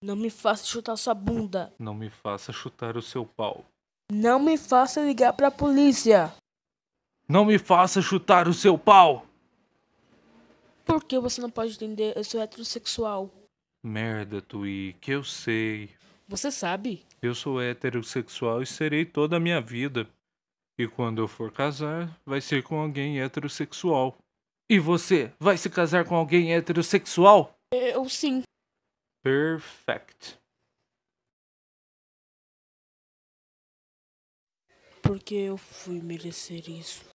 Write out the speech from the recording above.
Não me faça chutar sua bunda. Não me faça chutar o seu pau. Não me faça ligar pra polícia. Não me faça chutar o seu pau. Por que você não pode entender? Eu sou heterossexual. Merda, Tui, que eu sei. Você sabe? Eu sou heterossexual e serei toda a minha vida. E quando eu for casar, vai ser com alguém heterossexual. E você vai se casar com alguém heterossexual? Eu sim. Perfect. Porque eu fui merecer isso.